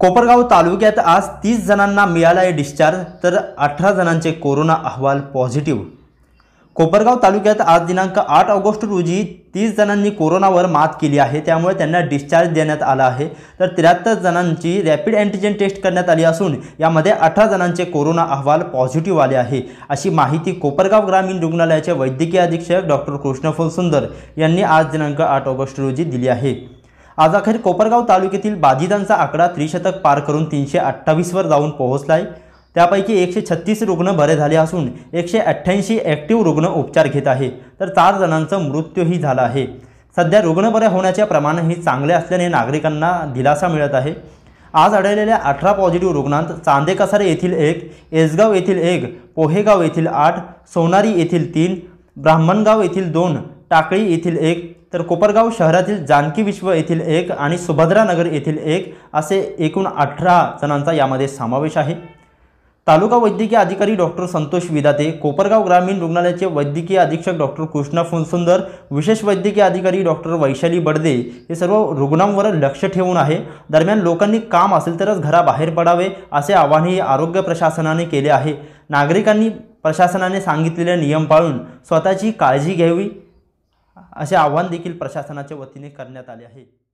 कोपरगाव तालुक्यात आज तीस जणांना मिळाला आहे डिस्चार्ज तर अठरा जणांचे कोरोना अहवाल पॉझिटिव्ह कोपरगाव तालुक्यात आज दिनांक आठ ऑगस्ट रोजी तीस जणांनी कोरोनावर मात केली आहे त्यामुळे त्यांना डिस्चार्ज देण्यात आला आहे तर त्र्याहत्तर जणांची रॅपिड अँटीजेन टेस्ट करण्यात आली असून यामध्ये अठरा जणांचे कोरोना अहवाल पॉझिटिव्ह आले आहे अशी माहिती कोपरगाव ग्रामीण रुग्णालयाचे वैद्यकीय अधीक्षक डॉक्टर कृष्णफुल सुंदर यांनी आज दिनांक आठ ऑगस्ट रोजी दिली आहे आज अखेर कोपरगाव तालुक्यातील बाधितांचा आकडा त्रिशतक पार करून तीनशे अठ्ठावीसवर जाऊन पोहोचलाय त्यापैकी एकशे छत्तीस रुग्ण बरे झाले असून एकशे अठ्ठ्याऐंशी ॲक्टिव्ह रुग्ण उपचार घेत आहे तर चार जणांचा मृत्यूही झाला आहे सध्या रुग्ण बरे होण्याचे प्रमाणही चांगले असल्याने नागरिकांना दिलासा मिळत आहे आज आढळलेल्या अठरा पॉझिटिव्ह रुग्णांत चांदेकसारे येथील एक एसगाव येथील एक पोहेगाव येथील आठ सोनारी येथील तीन ब्राह्मणगाव येथील दोन टाकळी येथील एक तर कोपरगाव शहरातील जानकी विश्व येथील एक आणि सुभद्रा नगर येथील एक असे एकूण अठरा जणांचा यामध्ये समावेश आहे तालुका वैद्यकीय अधिकारी डॉक्टर संतोष विदाते कोपरगाव ग्रामीण रुग्णालयाचे वैद्यकीय अधीक्षक डॉक्टर कृष्णा फुनसुंदर विशेष वैद्यकीय अधिकारी डॉक्टर वैशाली बडदे हे सर्व रुग्णांवर लक्ष ठेवून आहे दरम्यान लोकांनी काम असेल तरच घराबाहेर पडावे असे आवाहनही आरोग्य प्रशासनाने केले आहे नागरिकांनी प्रशासनाने सांगितलेले नियम पाळून स्वतःची काळजी घ्यावी असे आवाहन देखील प्रशासनाच्या वतीने करण्यात आले आहे